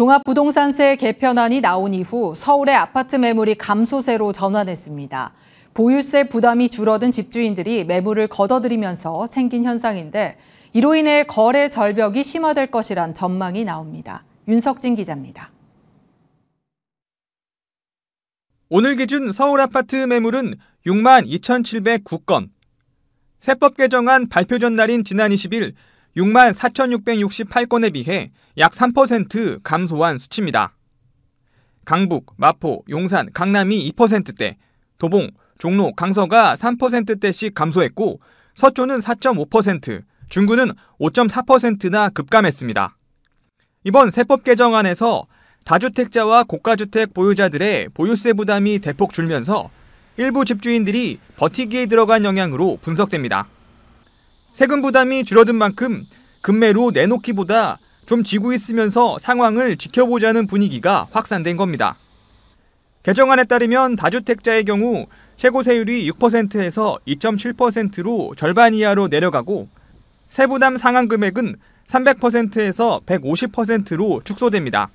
종합부동산세 개편안이 나온 이후 서울의 아파트 매물이 감소세로 전환했습니다. 보유세 부담이 줄어든 집주인들이 매물을 걷어들이면서 생긴 현상인데 이로 인해 거래 절벽이 심화될 것이란 전망이 나옵니다. 윤석진 기자입니다. 오늘 기준 서울 아파트 매물은 6만 2,709건. 세법 개정안 발표 전날인 지난 20일 6만 4,668건에 비해 약 3% 감소한 수치입니다. 강북, 마포, 용산, 강남이 2%대, 도봉, 종로, 강서가 3%대씩 감소했고 서초는 4.5%, 중구는 5.4%나 급감했습니다. 이번 세법 개정안에서 다주택자와 고가주택 보유자들의 보유세 부담이 대폭 줄면서 일부 집주인들이 버티기에 들어간 영향으로 분석됩니다. 세금 부담이 줄어든 만큼 금매로 내놓기보다 좀 지고 있으면서 상황을 지켜보자는 분위기가 확산된 겁니다. 개정안에 따르면 다주택자의 경우 최고 세율이 6%에서 2.7%로 절반 이하로 내려가고 세부담 상한 금액은 300%에서 150%로 축소됩니다.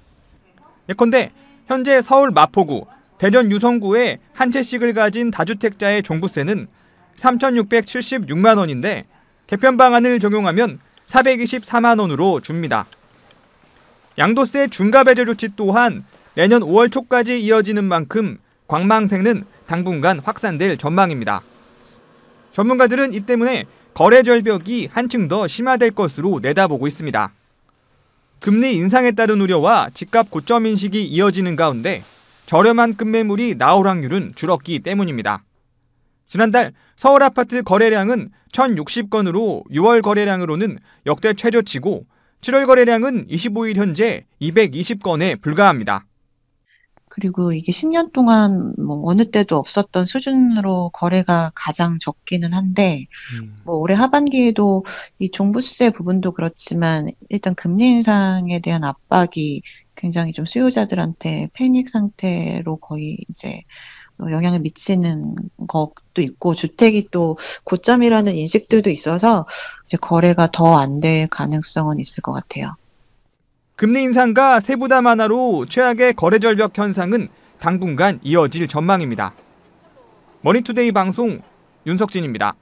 예컨대 현재 서울 마포구, 대전 유성구에 한 채씩을 가진 다주택자의 종부세는 3,676만 원인데 개편 방안을 적용하면 424만 원으로 줍니다. 양도세 중과 배제 조치 또한 내년 5월 초까지 이어지는 만큼 광망세는 당분간 확산될 전망입니다. 전문가들은 이 때문에 거래 절벽이 한층 더 심화될 것으로 내다보고 있습니다. 금리 인상에 따른 우려와 집값 고점 인식이 이어지는 가운데 저렴한 급매물이 나올 확률은 줄었기 때문입니다. 지난달 서울 아파트 거래량은 1,060건으로 6월 거래량으로는 역대 최저치고 7월 거래량은 25일 현재 220건에 불과합니다. 그리고 이게 10년 동안 뭐 어느 때도 없었던 수준으로 거래가 가장 적기는 한데 음. 뭐 올해 하반기에도 이 종부세 부분도 그렇지만 일단 금리 인상에 대한 압박이 굉장히 좀 수요자들한테 패닉 상태로 거의 이제 영향을 미치는 것도 있고 주택이 또 고점이라는 인식들도 있어서 이제 거래가 더 안 될 가능성은 있을 것 같아요. 금리 인상과 세부담 하나로 최악의 거래 절벽 현상은 당분간 이어질 전망입니다. 머니투데이 방송 윤석진입니다.